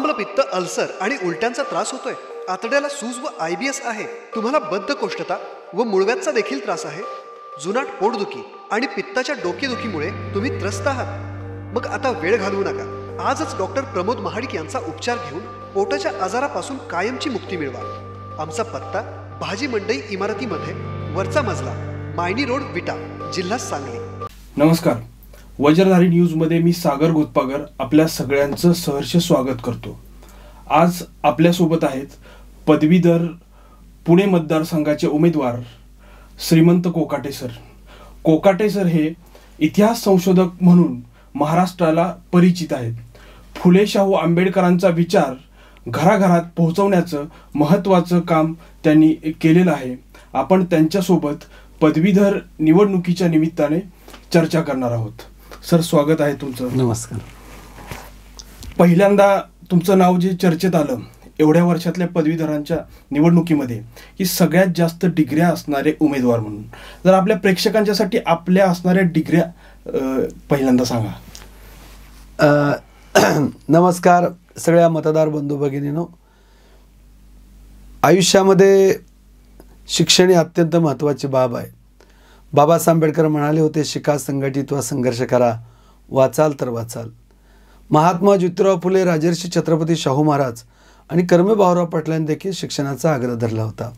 आम्लपित्त ulcer आणि उलट्यांचा त्रास होतोय आतड्याला सूज व आय बी एस आहे तुम्हाला बद्धकोष्ठता व मुळव्याचा देखील त्रास आहे जुनाट पोटदुखी आणि पित्ताच्या डोकेदुखीमुळे तुम्ही त्रस्त आहात मग आता वेळ घालवू नका आजच डॉक्टर प्रमोद महाडिक यांचा उपचार घेऊन पोटाच्या आजारापासून कायमची मुक्ती मिळवा आमचा पत्ता भाजी मंडई इमारतीमध्ये वरचा मजला मायनी रोड विटा जिल्हा सांगली नमस्कार वज्रधारी न्यूजमध्ये मी सागर गोतपागर आपल्या सगळ्यांचं सहर्ष स्वागत करतो आज आपल्यासोबत आहेत पदवीधर पुणे मतदारसंघाचे उमेदवार श्रीमंत कोकाटे सर कोकाटे सर हे इतिहास संशोधक म्हणून महाराष्ट्राला परिचित आहेत फुले शाहू आंबेडकरांचा विचार घराघरात पोहोचवण्याचं महत्त्वाचं काम त्यांनी केलेलं आहे आपण त्यांच्यासोबत पदवीधर निवडणुकीच्या निमित्ताने चर्चा करणार आहोत सर स्वागत आहे तुमचं नमस्कार पहिल्यांदा तुमचं नाव जे चर्चेत आलं एवढ्या वर्षातल्या पदवीधरांच्या निवडणुकीमध्ये की सगळ्यात जास्त डिग्र्या असणारे उमेदवार म्हणून जर आपल्या प्रेक्षकांच्यासाठी आपल्या असणाऱ्या डिग्र्या पहिल्यांदा सांगा नमस्कार सगळ्या मतदार बंधू भगिनीनो आयुष्यामध्ये शिक्षण ही अत्यंत महत्त्वाची बाब आहे बाबासाहेब आंबेडकर म्हणाले होते शिका संघटित वा संघर्ष करा वाचाल तर वाचाल महात्मा ज्योतिराव फुले राजर्षी छत्रपती शाहू महाराज आणि कर्मे भाऊराव पाटलांनी देखील शिक्षणाचा आग्रह धरला होता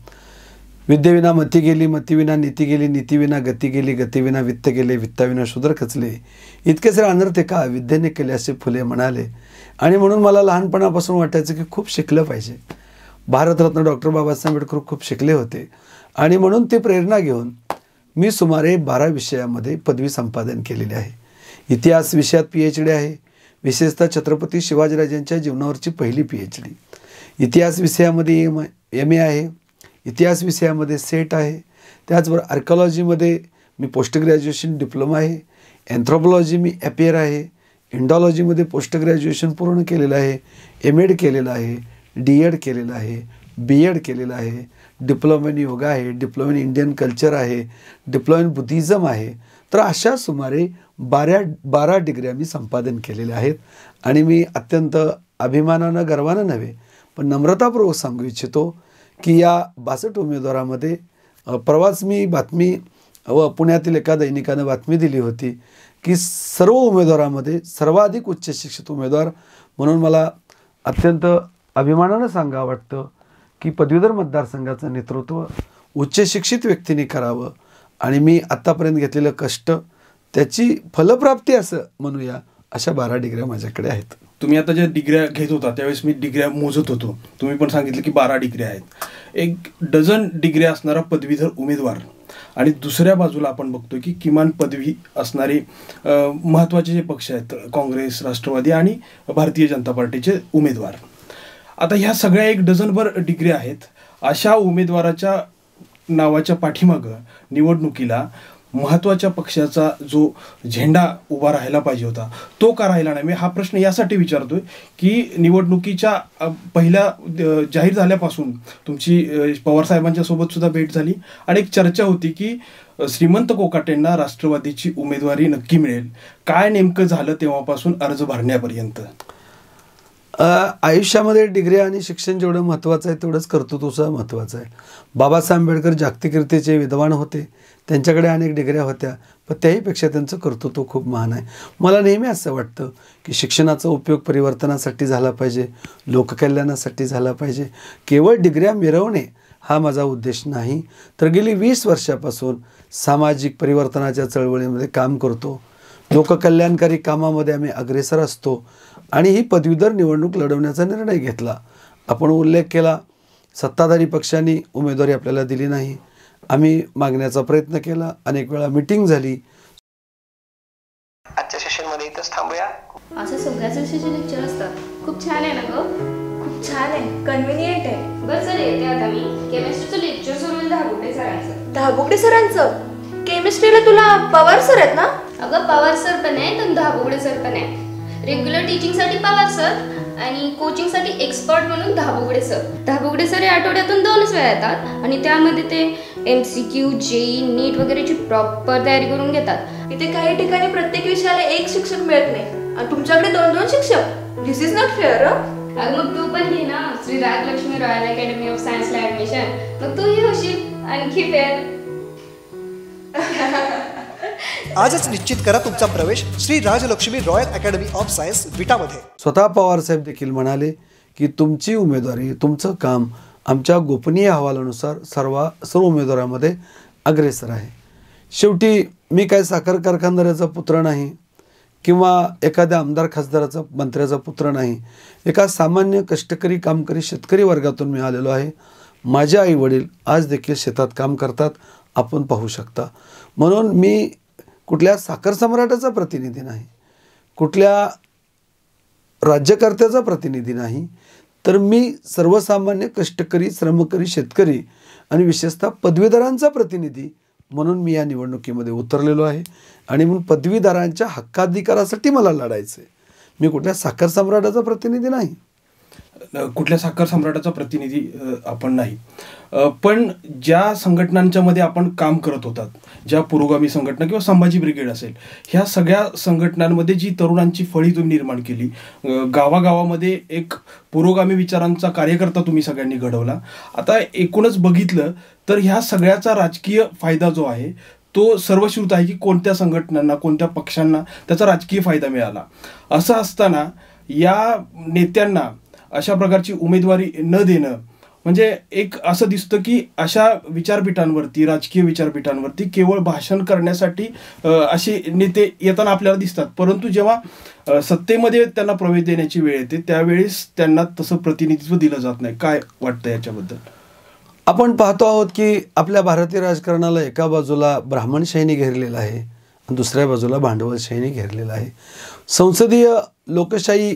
विद्येविना मती गेली मतीविना नीती गेली नीतीविना गती गेली गतीविना वित्त गेले वित्ताविना शूद्र खचले इतके सारे अनर्थ का विद्येने केले असे फुले म्हणाले आणि म्हणून मला लहानपणापासून वाटायचं की खूप शिकलं पाहिजे भारतरत्न डॉक्टर बाबासाहेब आंबेडकर खूप शिकले होते आणि म्हणून ते प्रेरणा घेऊन मी सुमारे बारा विषयामध्ये पदवी संपादन केलेली आहे इतिहास विषयात पी एच डी आहे विशेषतः छत्रपती शिवाजीराजांच्या जीवनावरची पहिली पी एच डी इतिहास विषयामध्ये एम एम ए आहे इतिहास विषयामध्ये सेट आहे त्याचबरोबर आर्कॉलॉजीमध्ये मी पोस्ट ग्रॅज्युएशन डिप्लोमा आहे अँथ्रोपॉलॉजी मी ॲपियर आहे इंडॉलॉजीमध्ये पोस्ट ग्रॅज्युएशन पूर्ण केलेलं आहे एम एड केलेलं आहे डी एड केलेलं आहे बी एड केलेलं आहे डिप्लोमा इन योगा आहे डिप्लोमा इन इंडियन कल्चर आहे डिप्लोमा इन बुद्धिझम आहे तर अशा सुमारे बारा बारा डिग्र्या मी संपादन केलेल्या आहेत आणि मी अत्यंत अभिमानानं गर्वानं नव्हे पण नम्रतापूर्वक सांगू इच्छितो की या बासष्ट उमेदवारामध्ये प्रवास मी बातमी व पुण्यातील एका दैनिकानं बातमी दिली होती की सर्व उमेदवारामध्ये सर्वाधिक उच्च शिक्षित उमेदवार म्हणून मला अत्यंत अभिमानानं सांगा वाटतं की पदवीधर मतदारसंघाचं नेतृत्व उच्च शिक्षित व्यक्तीने करावं आणि मी आत्तापर्यंत घेतलेलं कष्ट त्याची फलप्राप्ती असं म्हणूया अशा बारा डिग्र्या माझ्याकडे आहेत तुम्ही आता ज्या डिग्र्या घेत होता त्यावेळेस मी डिग्र्या मोजत होतो तुम्ही पण सांगितलं की बारा डिग्र्या आहेत एक डझन डिग्र्या असणारा पदवीधर उमेदवार आणि दुसऱ्या बाजूला आपण बघतो की किमान पदवी असणारे महत्त्वाचे जे पक्ष आहेत काँग्रेस राष्ट्रवादी आणि भारतीय जनता पार्टीचे उमेदवार आता ह्या सगळ्या एक डझनभर डिग्री आहेत अशा उमेदवाराच्या नावाच्या पाठीमागं निवडणुकीला महत्त्वाच्या पक्षाचा जो झेंडा उभा राहायला पाहिजे होता तो का राहिला नाही मी हा प्रश्न यासाठी विचारतोय की निवडणुकीच्या पहिल्या जाहीर झाल्यापासून तुमची पवारसाहेबांच्या सुद्धा भेट झाली आणि एक चर्चा होती की श्रीमंत कोकाटेंना राष्ट्रवादीची उमेदवारी नक्की मिळेल काय नेमकं झालं तेव्हापासून अर्ज भरण्यापर्यंत आयुष्यामध्ये डिग्री आणि शिक्षण जेवढं महत्त्वाचं आहे तेवढंच कर्तृत्वसुद्धा महत्त्वाचं आहे बाबासाहेब आंबेडकर जागतिक विद्वान होते त्यांच्याकडे अनेक डिग्र्या होत्या पण त्याहीपेक्षा त्यांचं कर्तृत्व खूप महान आहे मला नेहमी असं वाटतं की शिक्षणाचा उपयोग परिवर्तनासाठी झाला पाहिजे लोककल्याणासाठी झाला पाहिजे केवळ डिग्र्या मिरवणे हा माझा उद्देश नाही तर गेली वीस वर्षापासून सामाजिक परिवर्तनाच्या चळवळीमध्ये काम करतो लोककल्याणकारी कामामध्ये आम्ही अग्रेसर असतो आणि ही पदवीधर निवडणूक लढवण्याचा निर्णय घेतला आपण उल्लेख केला सत्ताधारी पक्षांनी उमेदवारी आपल्याला दिली नाही आम्ही मागण्याचा प्रयत्न केला अनेक वेळा मिटिंग झाली आजच्या मध्ये इथंच थांबूया असं सगळ्याच सेशन लेक्चर असतात खूप छान आहे ना ग खूप छान आहे कन्व्हिनियंट आहे बरं सर येते आता मी केमिस्ट्रीचं लेक्चर सोडून दहाबुकडे सरांचं दहाबुकडे सरांचं केमिस्ट्रीला तुला पवार सर आहेत ना अगं पवार सर पण आहे तर दहाबुकडे सर पण आहे रेग्युलर साठी पवार सर आणि कोचिंग साठी एक्सपर्ट म्हणून धाबुगडे सर धाबुगडे सर आठवड्यातून दोनच वेळा येतात आणि त्यामध्ये ते M C Q JEE NEET वगैरेची प्रॉपर तयारी करून घेतात इथे काही ठिकाणी प्रत्येक विषयाला एक शिक्षक मिळत नाही आणि तुमच्याकडे दोन दोन शिक्षक दिस इज नॉट फेअर मग तू पण घे ना Shri Rajlakshmi Royal Academy of सायन्सला ऍडमिशन मग तूही होशील आणखी फेअर आजच निश्चित करा तुमचा प्रवेश Shri Rajlakshmi Royal Academy of Science विटामध्ये स्वतः पवार साहेब देखील म्हणाले की तुमची उमेदवारी तुमचं काम आमच्या गोपनीय अहवालानुसार सर्व सर्व उमेदवारामध्ये अग्रेसर आहे शेवटी मी काय साखर कारखानदाराचा पुत्र नाही किंवा एखाद्या आमदार खासदाराचा मंत्र्याचा पुत्र नाही एका सामान्य कष्टकरी कामकरी शेतकरी वर्गातून मी आलेलो आहे माझे आईवडील आज देखील शेतात काम करतात आपण पाहू शकता म्हणून मी कुठल्या साखर सम्राटाचा प्रतिनिधी नाही कुठल्या राज्यकर्त्याचा प्रतिनिधी नाही तर मी सर्वसामान्य कष्टकरी श्रमकरी शेतकरी आणि विशेषतः पदवीधरांचा प्रतिनिधी म्हणून मी या निवडणुकीमध्ये उतरलेलो आहे आणि म्हणून पदवीधरांच्या हक्काधिकारासाठी मला लढायचं आहे मी कुठल्या साखर सम्राटाचा प्रतिनिधी नाही कुठल्या साखर सम्राटाचा प्रतिनिधी आपण नाही पण ज्या संघटनांच्यामध्ये आपण काम करत होतात ज्या पुरोगामी संघटना किंवा संभाजी ब्रिगेड असेल ह्या सगळ्या संघटनांमध्ये जी तरुणांची फळी तुम्ही निर्माण केली गावागावामध्ये एक पुरोगामी विचारांचा कार्यकर्ता तुम्ही सगळ्यांनी घडवला आता एकूणच बघितलं तर ह्या सगळ्याचा राजकीय फायदा जो आहे तो सर्वश्रुत आहे की कोणत्या संघटनांना कोणत्या पक्षांना त्याचा राजकीय फायदा मिळाला असं असताना या नेत्यांना अशा प्रकारची उमेदवारी न देणं म्हणजे एक असं दिसतं की अशा विचारपीठांवरती राजकीय विचारपीठांवरती केवळ भाषण करण्यासाठी असे नेते येताना आपल्याला दिसतात परंतु जेव्हा सत्तेमध्ये त्यांना प्रवेश देण्याची वेळ येते त्यावेळेस त्यांना तसं प्रतिनिधित्व दिलं जात नाही काय वाटतं याच्याबद्दल आपण पाहतो आहोत की आपल्या भारतीय राजकारणाला एका बाजूला ब्राह्मणशाहीने घेरलेलं आहे दुसऱ्या बाजूला भांडवलशाहीने घेरलेलं आहे संसदीय लोकशाही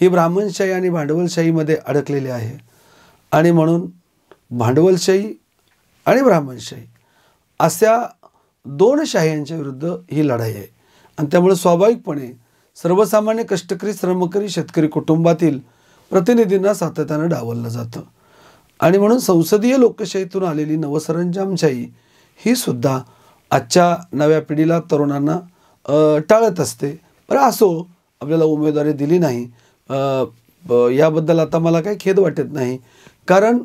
ही ब्राह्मणशाही आणि भांडवलशाहीमध्ये अडकलेली आहे आणि म्हणून भांडवलशाही आणि ब्राह्मणशाही अशा दोन शाह्यांच्या विरुद्ध ही लढाई आहे आणि त्यामुळे स्वाभाविकपणे सर्वसामान्य कष्टकरी श्रमकरी शेतकरी कुटुंबातील प्रतिनिधींना सातत्यानं डावललं जातं आणि म्हणून संसदीय लोकशाहीतून आलेली नवसरंजामशाही ही सुद्धा आजच्या नव्या पिढीला तरुणांना टाळत असते बरं असो आपल्याला उमेदवारी दिली नाही याबद्दल आता मला काही खेद वाटत नाही कारण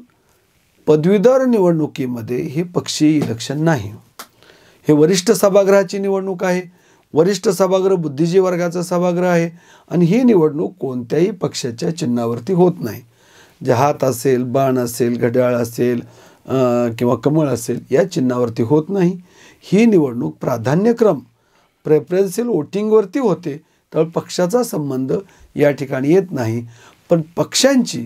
पदवीधर निवडणुकीमध्ये हे पक्षीय इलेक्शन नाही हे वरिष्ठ सभागृहाची निवडणूक आहे वरिष्ठ सभागृह बुद्धिजी वर्गाचा सभागृह आहे आणि ही निवडणूक कोणत्याही पक्षाच्या चिन्हावरती होत नाही जे हात असेल बाण असेल घड्याळ असेल किंवा कमळ असेल या चिन्हावरती होत नाही ही निवडणूक प्राधान्यक्रम प्रेफरन्सियल वोटिंगवरती होते तर पक्षाचा संबंध या ठिकाणी येत नाही पण पक्षांची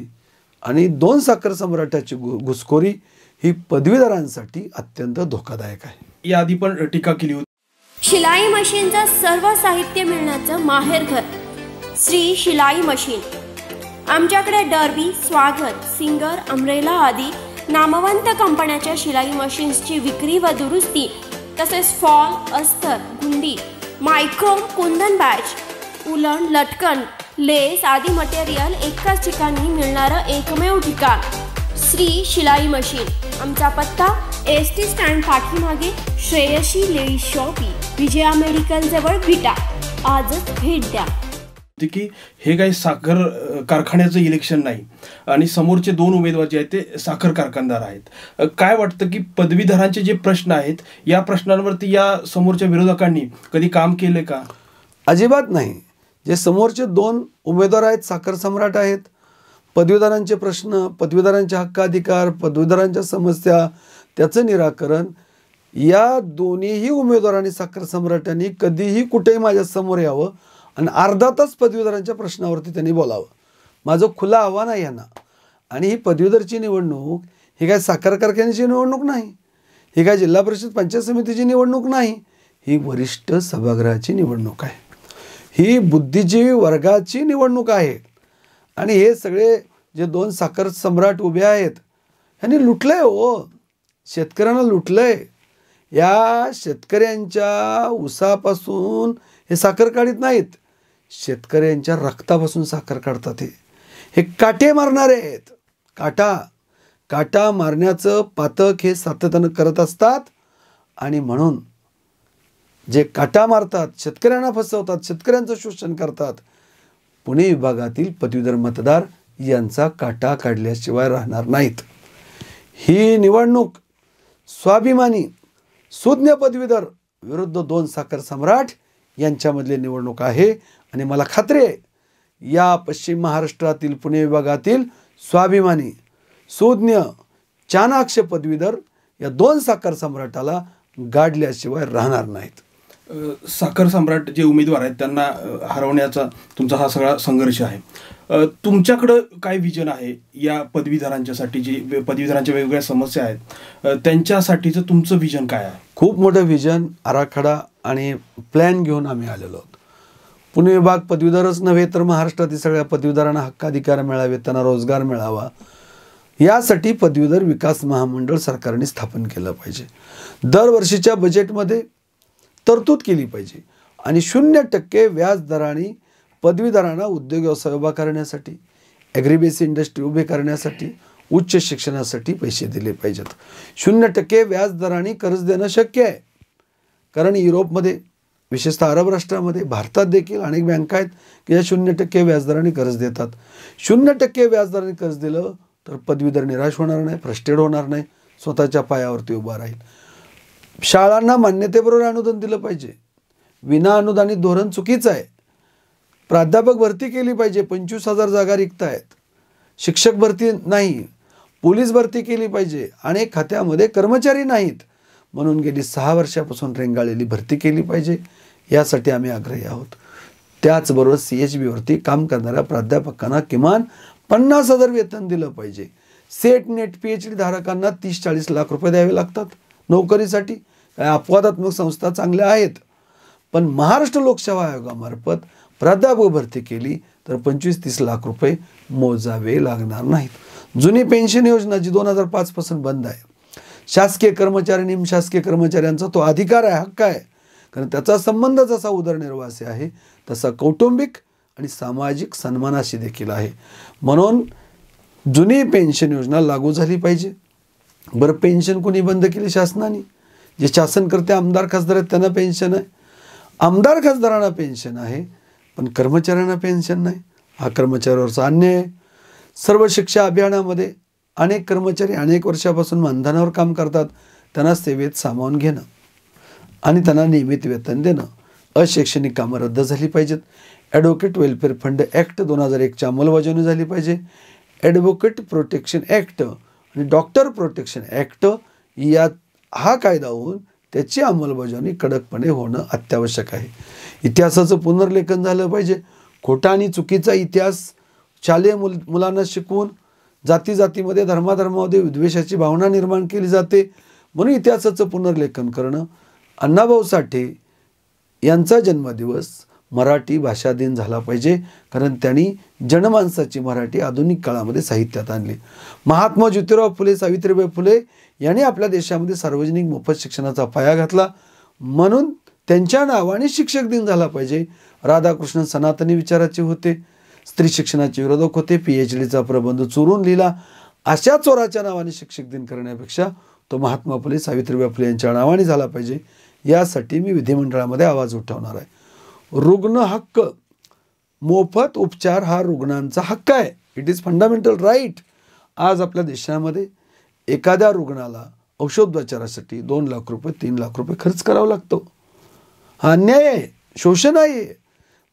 आणि दोन साखर सम्राटाची घुसखोरी ही पदवीधरांसाठी अत्यंत धोकादायक आहे याआधी पण टीका केली होती शिलाई मशीनचा सर्व साहित्य मिळण्याचं घर श्री शिलाई मशीन आमच्याकडे डर्बी स्वागत सिंगर अमरेला आदी नामवंत कंपन्याच्या शिलाई मशीन्सची विक्री व दुरुस्ती तसेच फॉल अस्तर गुंडी मायक्रोम कुंदन बॅच उलण लटकन लेस आदी मटेरियल एकाच ठिकाणी मिळणारं एकमेव ठिकाण श्री शिलाई मशीन आमचा पत्ता एस टी स्टँड पाठीमागे Shreyashi lady shoppe Vijaya medical जवळ विटा आजच भेट द्या की हे काही साखर कारखान्याचं इलेक्शन नाही आणि समोरचे दोन उमेदवार जे आहेत ते साखर कारखानदार आहेत काय वाटतं की पदवीधरांचे जे प्रश्न आहेत या प्रश्नांवरती या समोरच्या विरोधकांनी कधी काम केले का अजिबात नाही जे समोरचे दोन उमेदवार आहेत साखर सम्राट आहेत पदवीधरांचे प्रश्न पदवीधरांचे हक्काधिकार पदवीधरांच्या समस्या त्याचं निराकरण या दोन्हीही उमेदवारांनी साखर सम्राटांनी कधीही कुठेही माझ्यासमोर यावं आणि अर्धा तास पदवीधरांच्या प्रश्नावरती त्यांनी बोलावं माझं खुलं आव्हान आहे यांना आणि ही पदवीधरची निवडणूक ही काय साखर कारखान्याची निवडणूक नाही ही काय जिल्हा परिषद पंचायत समितीची निवडणूक नाही ही वरिष्ठ सभागृहाची निवडणूक आहे ही बुद्धिजीवी वर्गाची निवडणूक आहे आणि हे सगळे जे दोन साखर सम्राट उभे आहेत ह्यांनी लुटलं आहे हो शेतकऱ्यांना लुटलं आहे या शेतकऱ्यांच्या उसापासून हे साखर काढत नाहीत शेतकऱ्यांच्या रक्तापासून साखर काढतात हे हे काटे मारणारे आहेत काटा काटा मारण्याचं पातक हे सातत्यानं करत असतात आणि म्हणून जे काटा मारतात शेतकऱ्यांना फसवतात शेतकऱ्यांचं शोषण करतात पुणे विभागातील पदवीधर मतदार यांचा काटा काढल्याशिवाय राहणार नाहीत ही निवडणूक स्वाभिमानी सुज्ञ पदवीधर विरुद्ध दोन साखर सम्राट यांच्यामधली निवडणूक आहे आणि मला खात्री आहे या पश्चिम महाराष्ट्रातील पुणे विभागातील स्वाभिमानी सुज्ञ चाणाक्ष पदवीधर या दोन साखर सम्राटाला गाडल्याशिवाय राहणार नाहीत साखर सम्राट जे उमेदवार आहेत त्यांना हरवण्याचा तुमचा हा सगळा संघर्ष आहे तुमच्याकडं काय विजन आहे या पदवीधरांच्यासाठी जी पदवीधरांच्या वेगवेगळ्या समस्या आहेत त्यांच्यासाठीचं तुमचं विजन काय आहे खूप मोठं विजन आराखडा आणि प्लॅन घेऊन आम्ही आलेलो आहोत पुणे विभाग पदवीधरच नव्हे तर महाराष्ट्रातील सगळ्या पदवीधरांना हक्काधिकार मिळावे त्यांना रोजगार मिळावा यासाठी पदवीधर विकास महामंडळ सरकारने स्थापन केलं पाहिजे दरवर्षीच्या बजेटमध्ये तरतूद केली पाहिजे आणि शून्य टक्के व्याजदराने पदवीधरांना उद्योग व्यवसाय उभा करण्यासाठी ॲग्रीबेस इंडस्ट्री उभी करण्यासाठी उच्च शिक्षणासाठी पैसे दिले पाहिजेत शून्य टक्के व्याजदराने कर्ज देणं शक्य आहे कारण युरोपमध्ये विशेषतः अरब राष्ट्रामध्ये भारतात देखील अनेक बँका आहेत की या शून्य टक्के व्याजदराने कर्ज देतात शून्य टक्के व्याजदराने कर्ज दिलं तर पदवीधर निराश होणार नाही फ्रस्टेड होणार नाही स्वतःच्या पायावरती उभा राहील शाळांना मान्यतेबरोबर अनुदान दिलं पाहिजे विना अनुदानित धोरण चुकीचं आहे प्राध्यापक भरती केली पाहिजे पंचवीस हजार जागा रिक्त आहेत शिक्षक भरती नाही पोलीस भरती केली पाहिजे अनेक खात्यामध्ये कर्मचारी नाहीत म्हणून गेली सहा वर्षापासून रेंगाळलेली भरती केली पाहिजे यासाठी आम्ही आग्रही आहोत त्याचबरोबर सी एच बीवरती काम करणाऱ्या प्राध्यापकांना किमान पन्नास हजार वेतन दिलं पाहिजे SET NET P H D धारकांना तीस चाळीस लाख रुपये द्यावे लागतात नोकरीसाठी काय अपवादात्मक संस्था चांगल्या आहेत पण महाराष्ट्र लोकसेवा आयोगामार्फत प्राध्यापक भरती केली तर पंचवीस तीस लाख रुपये मोजावे लागणार नाहीत जुनी पेन्शन योजना जी दोन हजार पाचपासून बंद आहे शासकीय कर्मचारी निमशासकीय कर्मचाऱ्यांचा तो अधिकार आहे हक्क आहे कारण त्याचा संबंध जसा उदरनिर्वासी आहे तसा कौटुंबिक आणि सामाजिक सन्मानाशी देखील आहे म्हणून जुनी पेन्शन योजना लागू झाली पाहिजे बरं पेन्शन कोणी बंद केली शासनाने जे शासन करते आमदार खासदार आहेत त्यांना पेन्शन आहे आमदार खासदारांना पेन्शन आहे पण कर्मचाऱ्यांना पेन्शन नाही हा कर्मचाऱ्यावरचा अन्याय आहे सर्व शिक्षा अभियानामध्ये अनेक कर्मचारी अनेक वर्षापासून मानधनावर काम करतात त्यांना सेवेत सामावून घेणं आणि त्यांना नियमित वेतन देणं अशैक्षणिक कामं रद्द झाली पाहिजेत ॲडव्होकेट वेलफेअर फंड ॲक्ट दोन हजार एकच्या अंमलबजावणी झाली पाहिजे ॲडव्होकेट प्रोटेक्शन ॲक्ट आणि डॉक्टर प्रोटेक्शन ॲक्ट या हा कायदा होऊन त्याची अंमलबजावणी कडकपणे होणं अत्यावश्यक आहे इतिहासाचं पुनर्लेखन झालं पाहिजे खोटा आणि चुकीचा इतिहास शालेय मुल मुलांना शिकवून जाती जातीमध्ये धर्माधर्मामध्ये विद्वेषाची भावना निर्माण केली जाते म्हणून इतिहासाचं पुनर्लेखन करणं अण्णाभाऊ साठे यांचा जन्मदिवस मराठी भाषा दिन झाला पाहिजे कारण त्यांनी जनमानसाची मराठी आधुनिक काळामध्ये साहित्यात आणली महात्मा ज्योतिराव फुले सावित्रीबाई फुले यांनी आपल्या देशामध्ये सार्वजनिक मोफत शिक्षणाचा पाया घातला म्हणून त्यांच्या नावाने शिक्षक दिन झाला पाहिजे राधाकृष्ण सनातनी विचाराचे होते स्त्री शिक्षणाचे विरोधक होते पी एच डीचा प्रबंध चोरून लिहिला अशा चोराच्या नावाने शिक्षक दिन करण्यापेक्षा तो महात्मा फुले सावित्रीबाई फुले यांच्या नावाने झाला पाहिजे यासाठी मी विधिमंडळामध्ये आवाज उठवणार आहे रुग्ण हक्क मोफत उपचार हा रुग्णांचा हक्क आहे इट इज फंडामेंटल राईट आज आपल्या देशामध्ये एखाद्या रुग्णाला औषधोपचारासाठी दोन लाख रुपये तीन लाख रुपये खर्च करावा लागतो हा अन्याय आहे शोषण आहे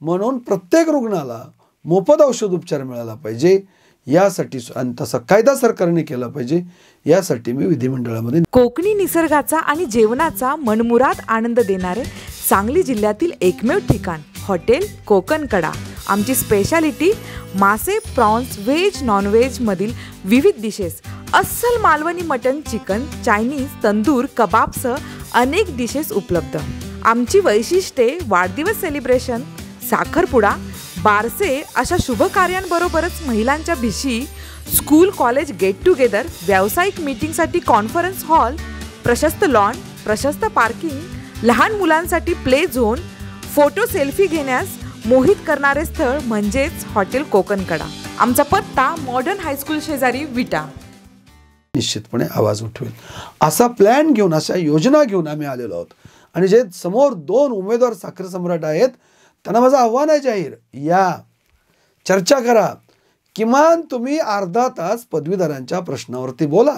म्हणून प्रत्येक रुग्णाला मोफत औषध उपचार मिळाला पाहिजे यासाठी आणि तसा कायदा सरकारने केला पाहिजे यासाठी मी विधिमंडळामध्ये कोकणी निसर्गाचा आणि जेवणाचा मनमुराद आनंद देणारे सांगली जिल्ह्यातील एकमेव ठिकाण हॉटेल कोकण कडा आमची स्पेशालिटी मासे प्रॉन्स व्हेज मधील विविध डिशेस अस्सल Malvani mutton chicken Chinese tandoor कबाबसह अनेक डिशेस उपलब्ध आमची वैशिष्ट्ये वाढदिवस सेलिब्रेशन साखरपुडा बारसे अशा शुभ कार्यांबरोबरच महिलांच्या भिशी स्कूल कॉलेज गेट टुगेदर व्यावसायिक मीटिंगसाठी कॉन्फरन्स हॉल प्रशस्त लॉन प्रशस्त पार्किंग लहान मुलांसाठी प्ले झोन फोटो सेल्फी घेण्यास मोहित करणारे स्थळ म्हणजेच हॉटेल कोकणकडा आमचा पत्ता मॉडर्न हायस्कूल शेजारी विटा निश्चितपणे आवाज उठवेल असा प्लॅन घेऊन अशा योजना घेऊन आम्ही आलेलो आहोत आणि जे समोर दोन उमेदवार साखर सम्राट आहेत त्यांना माझं आव्हान आहे जाहीर या चर्चा करा किमान तुम्ही अर्धा तास पदवीधरांच्या प्रश्नावरती बोला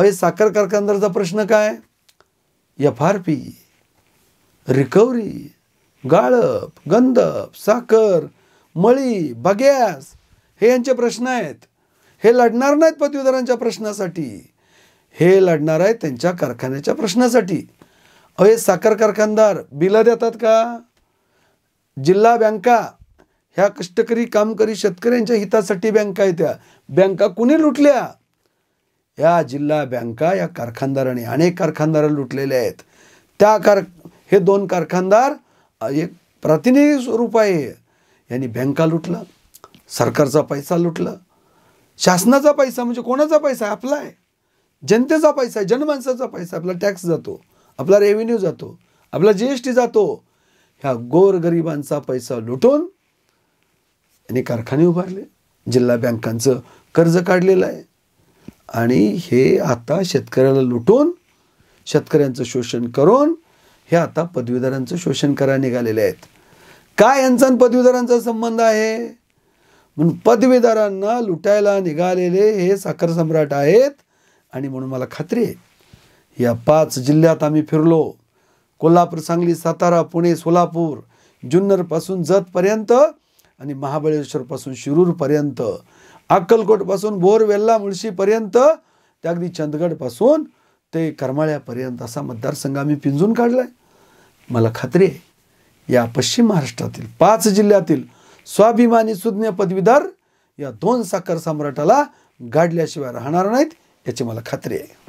अय साखर कारखानदारचा प्रश्न काय एफ आर पी रिकव्हरी गाळप गंधप साखर मळी बगॅस हे यांचे प्रश्न आहेत हे लढणार नाहीत पदवीधरांच्या प्रश्नासाठी हे लढणार आहेत त्यांच्या कारखान्याच्या प्रश्नासाठी अय साखर कारखानदार बिला देतात का जिल्हा बँका ह्या कष्टकरी कामकरी शेतकऱ्यांच्या हितासाठी बँका आहेत त्या बँका कुणी लुटल्या या जिल्हा बँका या कारखानदारांनी अनेक कारखानदार लुटलेल्या आहेत त्या कार हे दोन कारखानदार एक प्रतिनिधी स्वरूप आहे यांनी बँका लुटलं सरकारचा पैसा लुटला शासनाचा पैसा म्हणजे कोणाचा पैसा आपला आहे जनतेचा पैसा आहे जनमानसाचा पैसा आपला टॅक्स जातो आपला रेव्हेन्यू जातो आपला जी एस टी जातो ह्या गोरगरिबांचा पैसा लुटून यांनी कारखाने उभारले जिल्हा बँकांचं कर्ज काढलेलं आहे आणि हे आता शेतकऱ्याला लुटून शेतकऱ्यांचं शोषण करून हे आता पदवीधरांचं शोषण करायला निघालेले आहेत काय यांचा पदवीधरांचा संबंध आहे म्हणून पदवीधरांना लुटायला निघालेले हे साखर सम्राट आहेत आणि म्हणून मला खात्री आहे या पाच जिल्ह्यात आम्ही फिरलो कोल्हापूर सांगली सातारा पुणे सोलापूर जुन्नरपासून जतपर्यंत आणि महाबळेश्वरपासून शिरूरपर्यंत अक्कलकोटपासून भोर वेल्ला मुळशीपर्यंत ते अगदी चंदगडपासून ते करमाळ्यापर्यंत असा मतदारसंघ आम्ही पिंजून काढला आहे मला खात्री आहे या पश्चिम महाराष्ट्रातील पाच जिल्ह्यातील स्वाभिमानी सुज्ञ पदवीधर या दोन साखर सम्राटाला गाडल्याशिवाय राहणार नाहीत याची मला खात्री आहे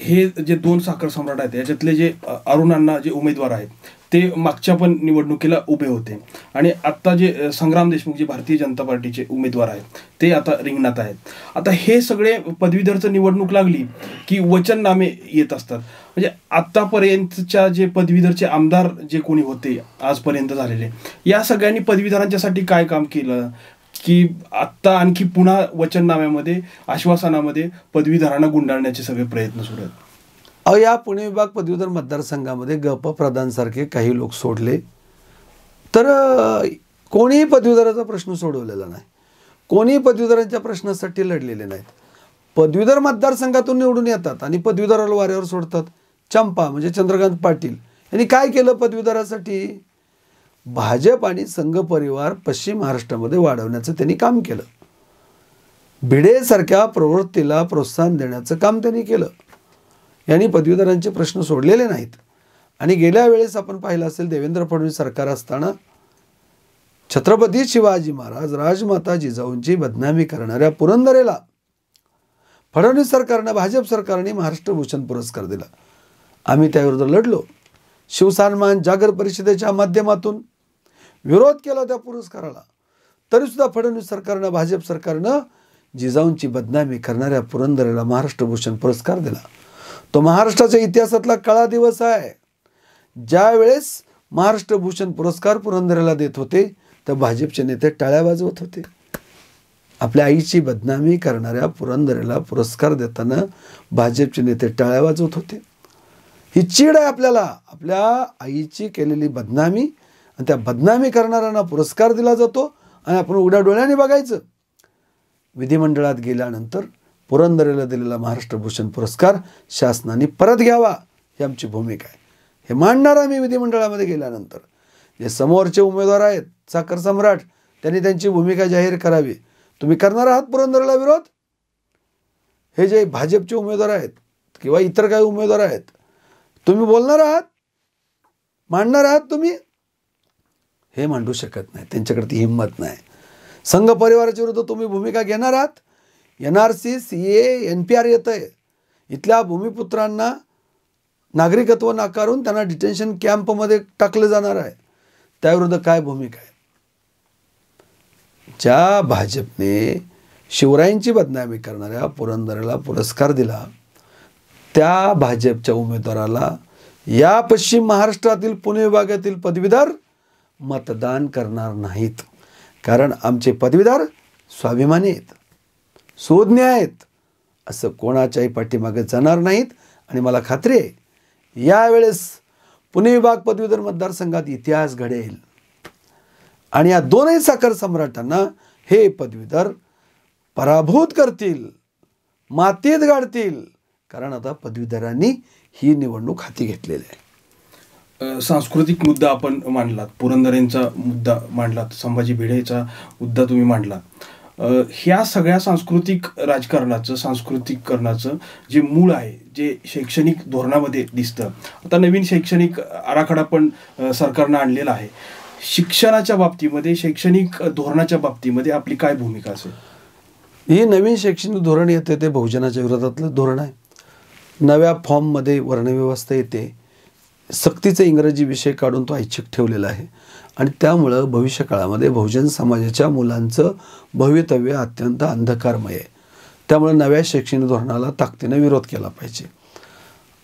हे जे दोन साखर सम्राट आहेत याच्यातले जे अरुणांना जे उमेदवार आहेत ते मागच्या पण निवडणुकीला उभे होते आणि आत्ता जे संग्राम देशमुख जे भारतीय जनता पार्टीचे उमेदवार आहेत ते आता रिंगणात आहेत आता हे सगळे पदवीधरचं निवडणूक लागली की वचननामे येत असतात म्हणजे आत्तापर्यंतच्या जे पदवीधरचे आमदार जे कोणी होते आजपर्यंत झालेले या सगळ्यांनी पदवीधरांच्यासाठी काय काम केलं की आत्ता आणखी पुन्हा वचननाम्यामध्ये आश्वासनामध्ये पदवीधरांना गुंडाळण्याचे सगळे प्रयत्न सुरू आहेत अ या पुणे विभाग पदवीधर मतदारसंघामध्ये गप प्रधानसारखे काही लोक सोडले तर कोणीही पदवीधराचा प्रश्न सोडवलेला नाही कोणीही पदवीधरांच्या प्रश्नासाठी लढलेले नाहीत पदवीधर मतदारसंघातून निवडून येतात आणि पदवीधराला वाऱ्यावर सोडतात चंपा म्हणजे चंद्रकांत पाटील यांनी काय केलं पदवीधरासाठी भाजप आणि संघ परिवार पश्चिम महाराष्ट्रामध्ये वाढवण्याचं त्यांनी काम केलं भिडेसारख्या प्रवृत्तीला प्रोत्साहन देण्याचं काम त्यांनी केलं यांनी पदवीधरांचे प्रश्न सोडलेले नाहीत आणि गेल्या वेळेस आपण पाहिलं असेल देवेंद्र फडणवीस सरकार असताना छत्रपती शिवाजी महाराज राजमाता जिजाऊंची बदनामी करणाऱ्या पुरंदरेला फडणवीस सरकारनं भाजप सरकारने महाराष्ट्र भूषण पुरस्कार दिला आम्ही त्याविरुद्ध लढलो शिवसन्मान जागर परिषदेच्या माध्यमातून विरोध केला त्या पुरस्काराला तरीसुद्धा फडणवीस सरकारनं भाजप सरकारनं जिजाऊंची बदनामी करणाऱ्या पुरंदरेला महाराष्ट्र भूषण पुरस्कार दिला तो महाराष्ट्राच्या इतिहासातला कळा दिवस आहे ज्यावेळेस महाराष्ट्र भूषण पुरस्कार पुरंदरेला देत होते तर भाजपचे नेते टाळ्या वाजवत होते आपल्या आईची बदनामी करणाऱ्या पुरंदरेला पुरस्कार देताना भाजपचे नेते टाळ्या वाजवत होते ही चीड आहे आपल्याला आपल्या आईची केलेली बदनामी आणि त्या बदनामी करणाऱ्यांना पुरस्कार दिला जातो आणि आपण उघड्या डोळ्याने बघायचं विधिमंडळात गेल्यानंतर पुरंदरेला दिलेला महाराष्ट्र भूषण पुरस्कार शासनाने परत घ्यावा ही आमची भूमिका आहे हे मांडणार आम्ही विधिमंडळामध्ये गेल्यानंतर जे समोरचे उमेदवार आहेत साखर सम्राट त्यांनी त्यांची भूमिका जाहीर करावी तुम्ही करणार आहात पुरंदरला विरोध हे जे भाजपचे उमेदवार आहेत किंवा इतर काही उमेदवार आहेत तुम्ही बोलणार आहात मांडणार आहात तुम्ही हे मांडू शकत नाही त्यांच्याकडे ती हिंमत नाही संघ परिवाराच्या विरुद्ध तुम्ही भूमिका घेणार आहात N R C C A N P R येत आहे इथल्या भूमिपुत्रांना नागरिकत्व नाकारून त्यांना डिटेन्शन कॅम्पमध्ये टाकलं जाणार आहे त्याविरुद्ध काय भूमिका आहे ज्या भाजपने शिवरायांची बदनामी करणाऱ्या पुरंदरला पुरस्कार दिला त्या भाजपच्या उमेदवाराला या पश्चिम महाराष्ट्रातील पुणे विभागातील पदवीधर मतदान करणार नाहीत कारण आमचे पदवीधर स्वाभिमानी आहेत सोज्ञ आहेत असं कोणाच्याही पाठीमागे जाणार नाहीत आणि मला खात्री आहे यावेळेस पुणे विभाग पदवीधर मतदारसंघात इतिहास घडेल आणि या दोनही साखर सम्राटांना हे पदवीधर पराभूत करतील मातीत गाडतील कारण आता पदवीधरांनी ही निवडणूक हाती घेतलेली आहे सांस्कृतिक मुद्दा आपण मांडलात पुरंदरेंचा मुद्दा मांडलात संभाजी भिडेचा मुद्दा तुम्ही मांडलात ह्या सगळ्या सांस्कृतिक राजकारणाचं सांस्कृतिककरणाचं जे मूळ आहे जे शैक्षणिक धोरणामध्ये दिसतं आता नवीन शैक्षणिक आराखडा पण सरकारनं आणलेला आहे शिक्षणाच्या बाबतीमध्ये शैक्षणिक धोरणाच्या बाबतीमध्ये आपली काय भूमिका असेल हे नवीन शैक्षणिक धोरण येते ते बहुजनाच्या विरोधातलं धोरण आहे नव्या फॉर्ममध्ये वर्णव्यवस्था येते सक्तीचा इंग्रजी विषय काढून तो ऐच्छिक ठेवलेला आहे आणि त्यामुळं भविष्यकाळामध्ये बहुजन समाजाच्या मुलांचं भवितव्य अत्यंत अंधकारमय आहे त्यामुळे नव्या शैक्षणिक धोरणाला ताकदीनं विरोध केला पाहिजे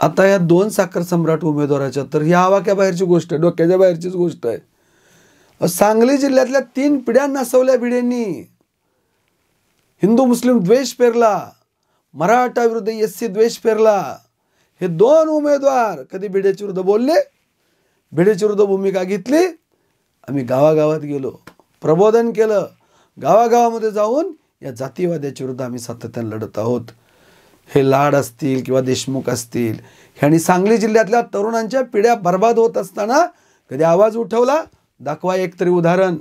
आता या दोन साखर सम्राट उमेदवाराच्या तर ह्या आवाक्याबाहेरची गोष्ट आहे डोक्याच्या बाहेरचीच गोष्ट आहे सांगली जिल्ह्यातल्या तीन पिढ्या नसवल्या भिड्यांनी हिंदू मुस्लिम द्वेष पेरला मराठा विरुद्ध एस सी द्वेष पेरला हे दोन उमेदवार कधी भिडेच्या विरुद्ध बोलले भिडेच्या विरुद्ध भूमिका घेतली आम्ही गावागावात गेलो प्रबोधन केलं गावागावामध्ये जाऊन या जातीवाद्याच्या विरुद्ध आम्ही सातत्याने लढत आहोत हे लाड असतील किंवा देशमुख असतील ह्यांनी सांगली जिल्ह्यातल्या तरुणांच्या पिढ्या बर्बाद होत असताना कधी आवाज उठवला दाखवा एकतरी उदाहरण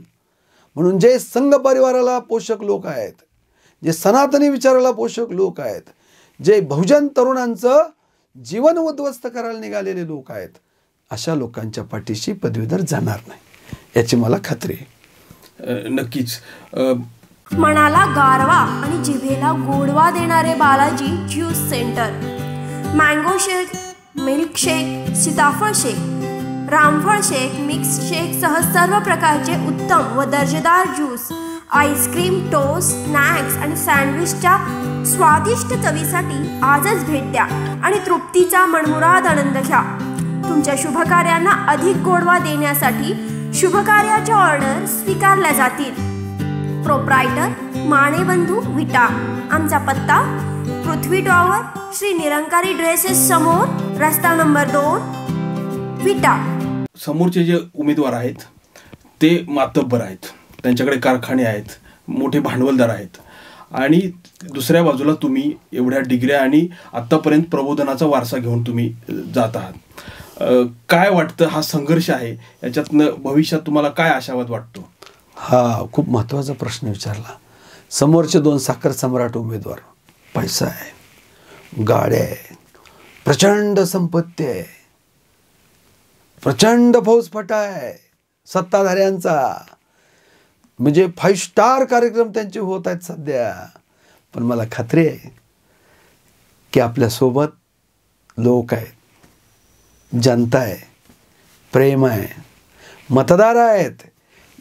म्हणून जे संघ परिवाराला पोषक लोक आहेत जे सनातनी विचाराला पोषक लोक आहेत जे बहुजन तरुणांचं जीवन उद्ध्वस्त करायला निघालेले लोक आहेत अशा लोकांच्या पाठीशी पदवीधर जाणार नाही याची मला खात्री आहे नक्कीच मनाला गारवा आणि जिभेला गोडवा देणारे Balaji juice centre mango shake milk shake, सीताफळ शेक रामफळ शेक मिक्स शेक सह सर्व प्रकारचे उत्तम व दर्जेदार ज्यूस आईस्क्रीम टोस्ट स्नॅक्स आणि सँडविचच्या स्वादिष्ट चवीसाठी आजच भेट द्या आणि तृप्तीचा मनमुराद आनंद घ्या तुमच्या शुभकार्यांना अधिक गोडवा देण्यासाठी शुभकार्याच्या ऑर्डर स्वीकारल्या जातील प्रोप्रायटर माणेबंधू विटा आमचा पत्ता पृथ्वी टॉवर श्री निरंकारी ड्रेसेस समोर रस्ता नंबर दोन विटा समोरचे जे उमेदवार आहेत ते मातब्बर आहेत त्यांच्याकडे कारखाने आहेत मोठे भांडवलदार आहेत आणि दुसऱ्या बाजूला तुम्ही एवढ्या डिग्र्या आणि आत्तापर्यंत प्रबोधनाचा वारसा घेऊन तुम्ही जात आहात काय वाटतं हा संघर्ष आहे याच्यातनं भविष्यात तुम्हाला काय आशावाद वाटतो हा खूप महत्त्वाचा प्रश्न विचारला समोरचे दोन साखर सम्राट उमेदवार पैसा आहे गाड्या आहे प्रचंड संपत्ती आहे प्रचंड फौजफटा आहे सत्ताधाऱ्यांचा म्हणजे फाईव्ह स्टार कार्यक्रम त्यांचे होत आहेत सध्या पण मला खात्री आहे की आपल्यासोबत लोक आहेत जनता आहे प्रेम आहे मतदार आहेत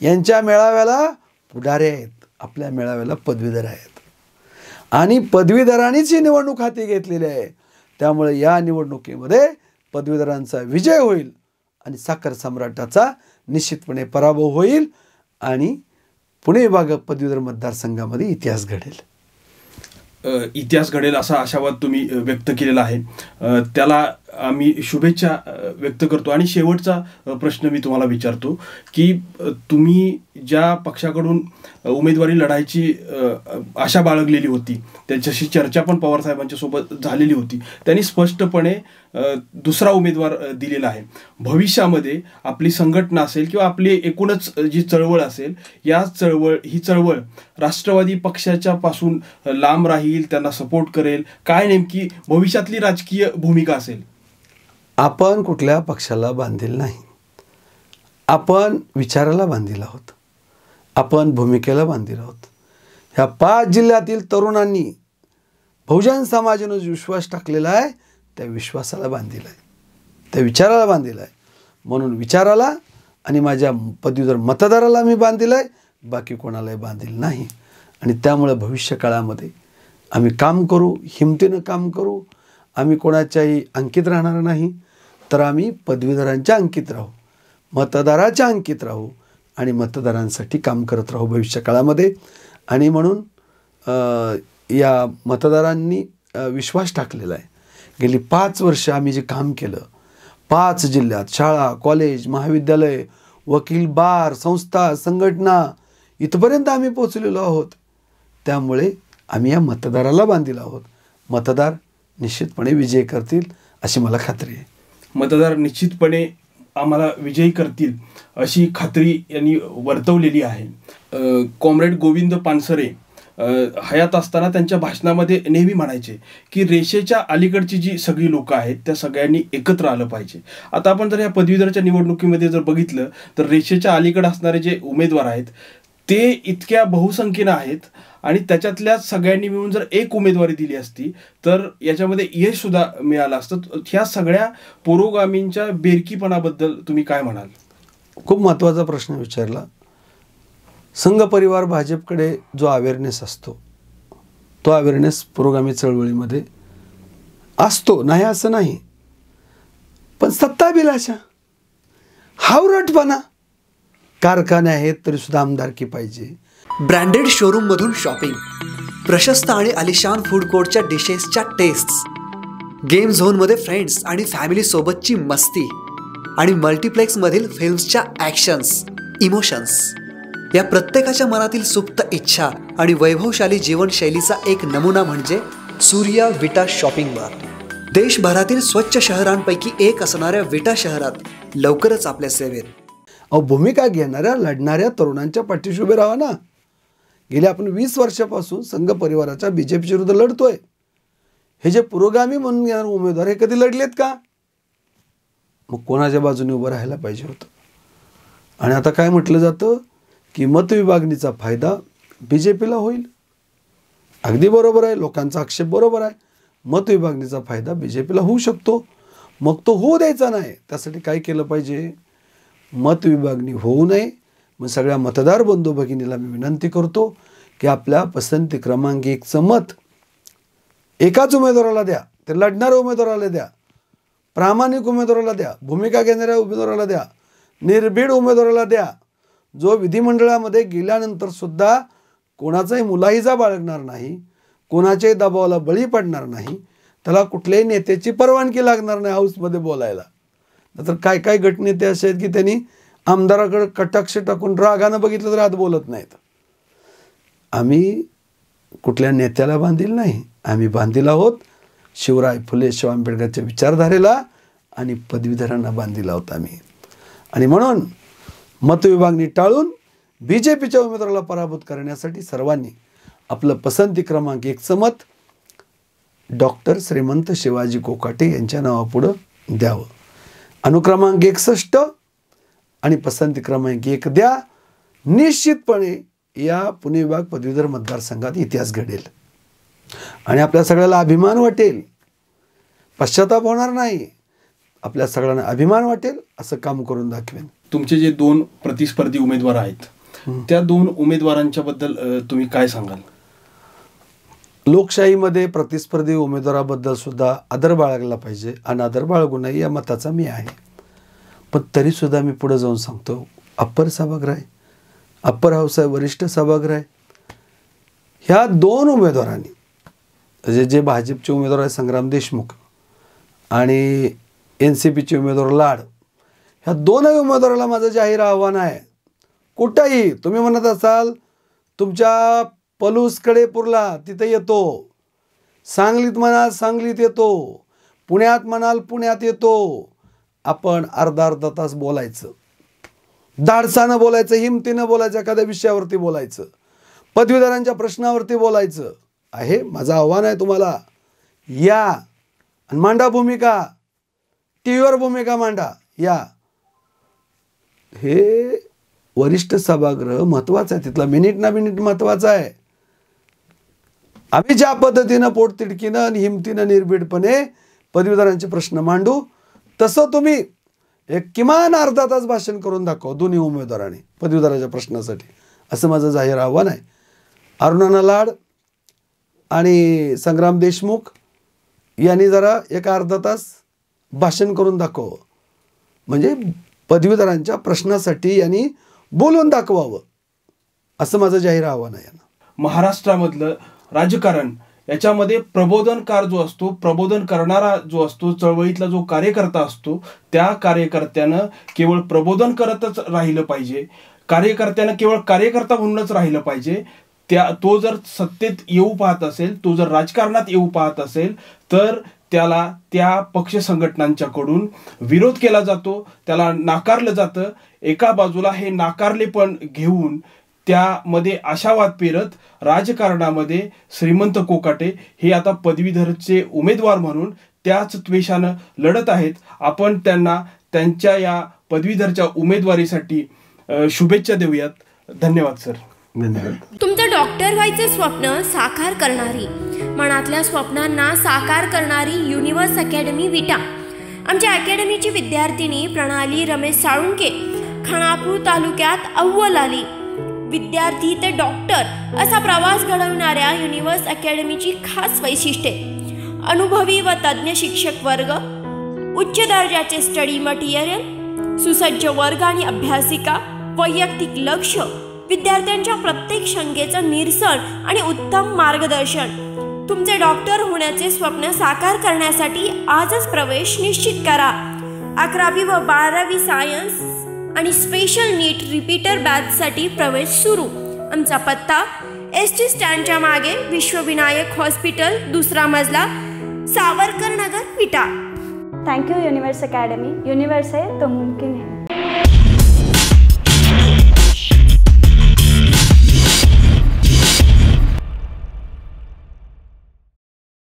यांच्या मेळाव्याला पुढारे आहेत आपल्या मेळाव्याला पदवीधर आहेत आणि पदवीधरांनीच ही निवडणूक हाती घेतलेली आहे त्यामुळे या निवडणुकीमध्ये पदवीधरांचा विजय होईल आणि साखर सम्राटाचा निश्चितपणे पराभव होईल आणि पुणे विभाग पदवीधर मतदारसंघामध्ये इतिहास घडेल इतिहास घडेल असा आशावाद तुम्ही व्यक्त केलेला आहे त्याला आम्ही शुभेच्छा व्यक्त करतो आणि शेवटचा प्रश्न मी तुम्हाला विचारतो की तुम्ही ज्या पक्षाकडून उमेदवारी लढायची आशा बाळगलेली होती त्यांच्याशी चर्चा पण पवारसाहेबांच्या सोबत झालेली होती त्यांनी स्पष्टपणे दुसरा उमेदवार दिलेला आहे भविष्यामध्ये आपली संघटना असेल किंवा आपली एकूणच जी चळवळ असेल या चळवळ ही चळवळ राष्ट्रवादी पक्षाच्या पासून लांब राहील त्यांना सपोर्ट करेल काय नेमकी भविष्यातली राजकीय भूमिका असेल आपण कुठल्या पक्षाला बांधील नाही आपण विचाराला बांधील आहोत आपण भूमिकेला बांधील आहोत ह्या पाच जिल्ह्यातील तरुणांनी बहुजन समाजानं जो विश्वास टाकलेला आहे त्या विश्वासाला बांधील आहे त्या विचाराला बांधील आहे म्हणून विचाराला आणि माझ्या पदवीधर मतदाराला मी बांधील आहे बाकी कोणालाही बांधील नाही आणि भविष्य काळामध्ये आम्ही काम करू हिमतीनं काम करू आम्ही कोणाच्याही अंकित राहणार नाही तर आम्ही पदवीधरांच्या अंकित राहू मतदाराच्या अंकित राहू आणि मतदारांसाठी काम करत राहू भविष्यकाळामध्ये आणि म्हणून या मतदारांनी विश्वास टाकलेला आहे गेली पाच वर्ष आम्ही जे काम केलं पाच जिल्ह्यात शाळा कॉलेज महाविद्यालय वकील बार संस्था संघटना इथपर्यंत आम्ही पोचलेलो आहोत त्यामुळे आम्ही या मतदाराला बांधील आहोत मतदार निश्चितपणे विजय करतील अशी मला खात्री आहे मतदार निश्चितपणे आम्हाला विजयी करतील अशी खात्री यांनी वर्तवलेली आहे कॉम्रेड गोविंद पानसरे हयात असताना त्यांच्या भाषणामध्ये नेहमी म्हणायचे की रेषेच्या अलीकडची जी सगळी लोकं आहेत त्या सगळ्यांनी एकत्र आलं पाहिजे आता आपण जर या पदवीधरच्या निवडणुकीमध्ये जर बघितलं तर रेषेच्या अलीकडे असणारे जे उमेदवार आहेत ते इतक्या बहुसंख्येनं आहेत आणि त्याच्यातल्या सगळ्यांनी मिळून जर एक उमेदवारी दिली असती तर याच्यामध्ये यश सुद्धा मिळालं असतं ह्या सगळ्या पुरोगामींच्या बेरकीपणाबद्दल तुम्ही काय म्हणाल खूप महत्त्वाचा प्रश्न विचारला संघ परिवार भाजपकडे जो अवेअरनेस असतो तो अवेअरनेस पुरोगामी चळवळीमध्ये असतो नाही असं नाही पण सत्ता बिलाशा हावरटपणा कारखाने आहेत तरी सुद्धा आमदारकी पाहिजे ब्रँडेड शोरूममधून शॉपिंग प्रशस्त आणि अलिशान फूड कोर्टच्या डिशेसच्या टेस्ट गेम झोनमध्ये फ्रेंड्स आणि फॅमिली सोबतची मस्ती आणि मल्टिप्लेक्समधील फिल्म्सच्या ॲक्शन्स इमोशन्स या प्रत्येकाच्या मनातील सुप्त इच्छा आणि वैभवशाली जीवनशैलीचा एक नमुना म्हणजे सूर्या विटा शॉपिंग मॉल देशभरातील स्वच्छ शहरांपैकी एक असणाऱ्या विटा शहरात लवकरच आपल्या सेवेत अहो भूमिका घेणाऱ्या लढणाऱ्या तरुणांच्या पाठीशी उभे राहा ना गेल्या आपण वीस वर्षापासून संघ परिवाराच्या बी जे पी विरुद्ध लढतोय हे जे पुरोगामी म्हणून घेणार उमेदवार हे कधी लढलेत का मग कोणाच्या बाजूने उभं राहायला पाहिजे होतं आणि आता काय म्हटलं जातं की मतविभागणीचा फायदा बी जे पीला होईल अगदी बरोबर आहे लोकांचा आक्षेप बरोबर आहे मतविभागणीचा फायदा बी जे पीला होऊ शकतो मग तो होऊ द्यायचा नाही त्यासाठी काय केलं पाहिजे मतविभागणी होऊ नये मग सगळ्या मतदार बंधू भगिनीला मी विनंती करतो की आपल्या पसंती क्रमांक एकचं मत एकाच उमेदवाराला द्या ते लढणाऱ्या उमेदवाराला द्या प्रामाणिक उमेदवाराला द्या भूमिका घेणाऱ्या उमेदवाराला द्या निर्भीड उमेदवाराला द्या जो विधिमंडळामध्ये गेल्यानंतर सुद्धा कोणाचाही मुलाहिजा बाळगणार नाही कोणाच्याही दबावाला बळी पडणार नाही त्याला कुठल्याही नेत्याची परवानगी लागणार नाही हाऊसमध्ये बोलायला नंतर काय काय गटनेते असे आहेत की त्यांनी आमदाराकडं कटाक्ष टाकून रागानं बघितलं तर आत बोलत नाहीत आम्ही कुठल्या नेत्याला बांधील नाही आम्ही बांधील आहोत शिवराय फुले शिव आंबेडकरच्या विचारधारेला आणि पदवीधरांना बांधील आहोत आम्ही आणि म्हणून मतविभागणी टाळून बी जे पीच्या उमेदवाराला पराभूत करण्यासाठी सर्वांनी आपलं पसंती क्रमांक एकचं मत डॉक्टर श्रीमंत शिवाजी कोकाटे यांच्या नावापुढं द्यावं अनुक्रमांक एकसष्ट आणि पसंती क्रमांक एक द्या निश्चितपणे या पुणे विभाग पदवीधर मतदारसंघात इतिहास घडेल आणि आपल्या सगळ्याला अभिमान वाटेल पश्चाताप होणार नाही आपल्या सगळ्यांना अभिमान वाटेल असं काम करून दाखवेन तुमचे जे दोन प्रतिस्पर्धी उमेदवार आहेत त्या दोन उमेदवारांच्या बद्दल तुम्ही काय सांगाल लोकशाहीमध्ये प्रतिस्पर्धी उमेदवाराबद्दल सुद्धा आदर बाळगला पाहिजे आणि आदर बाळगू नये या मताचा मी आहे पण तरीसुद्धा मी पुढं जाऊन सांगतो अप्पर सभागृह आहे अप्पर हाऊस आहे वरिष्ठ सभागृह आहे ह्या दोन उमेदवारांनी जे जे भाजपचे उमेदवार आहे संग्राम देशमुख आणि एन सी पीचे उमेदवार लाड ह्या दोनही उमेदवाराला माझं जाहीर आव्हान आहे कुठंही तुम्ही म्हणत असाल तुमच्या पलूसकडे पुरला तिथे येतो सांगलीत म्हणाल सांगलीत येतो पुण्यात म्हणाल पुण्यात येतो आपण अर्धा अर्धा तास बोलायचं दाडसानं बोलायचं हिमतीनं बोलायचं एखाद्या विषयावरती बोलायचं पदवीधरांच्या प्रश्नावरती बोलायचं आहे माझं आव्हान आहे तुम्हाला या आणि मांडा भूमिका टी व्हीवर भूमिका मांडा या हे वरिष्ठ सभागृह महत्वाचं आहे तिथला मिनिट ना मिनिट महत्वाचा आहे आम्ही ज्या पद्धतीनं पोटतिडकीनं आणि हिमतीनं निर्भीडपणे पदवीधरांचे प्रश्न मांडू तसं तुम्ही एक किमान अर्धा तास भाषण करून दाखवा दोन्ही उमेदवारांनी पदवीधराच्या प्रश्नासाठी असं माझं जाहीर आव्हान आहे अरुणाना लाड आणि संग्राम देशमुख यांनी जरा एक अर्धा तास भाषण करून दाखवावं म्हणजे पदवीधरांच्या प्रश्नासाठी यांनी बोलून दाखवावं असं माझं जाहीर आव्हान आहे महाराष्ट्रामधलं राजकारण याच्यामध्ये प्रबोधनकार जो असतो प्रबोधन करणारा जो असतो चळवळीतला जो कार्यकर्ता असतो त्या कार्यकर्त्यानं केवळ प्रबोधन करतच राहिलं पाहिजे कार्यकर्त्यानं केवळ कार्यकर्ता म्हणूनच राहिलं पाहिजे त्या तो जर सत्तेत येऊ पाहत असेल तो जर राजकारणात येऊ पाहत असेल तर त्याला त्या पक्ष संघटनांच्याकडून विरोध केला जातो त्याला नाकारलं जातं एका बाजूला हे नाकारले पण घेऊन त्यामध्ये आशावाद पेरत राजकारणामध्ये श्रीमंत कोकाटे हे आता पदवीधरचे उमेदवार म्हणून त्याच त्वेषानं लढत आहेत आपण त्यांना त्यांच्या या पदवीधरच्या उमेदवारीसाठी शुभेच्छा देऊयात धन्यवाद सर धन्यवाद तुमचं डॉक्टर व्हायचं स्वप्न साकार करणारी मनातल्या स्वप्नांना साकार करणारी युनिव्हर्स अकॅडमी विटा आमच्या अकॅडमीची विद्यार्थिनी प्रणाली रमेश साळुंके खानापूर तालुक्यात अव्वल आली विद्यार्थी ते डॉक्टर असा प्रवास घडवणाऱ्या युनिव्हर्स अकॅडमीची खास वैशिष्ट्ये अनुभवी व तज्ज्ञ शिक्षक वर्ग उच्च दर्जाचे स्टडी मटेरियल सुसज्ज वर्ग आणि अभ्यासिका वैयक्तिक लक्ष विद्यार्थ्यांच्या प्रत्येक शंकेचं निरसन आणि उत्तम मार्गदर्शन तुमचे डॉक्टर होण्याचे स्वप्न साकार करण्यासाठी आजच प्रवेश निश्चित करा अकरावी व बारावी सायन्स आणि स्पेशल नीट रिपीटर बॅचसाठी प्रवेश सुरू आमचा पत्ता एस टी स्टँडच्या मागे विश्वविनायक हॉस्पिटल दुसरा मजला सावरकर नगर विटा थँक्यू युनिव्हर्स अकॅडमी युनिव्हर्स आहे तो मुमकिन आहे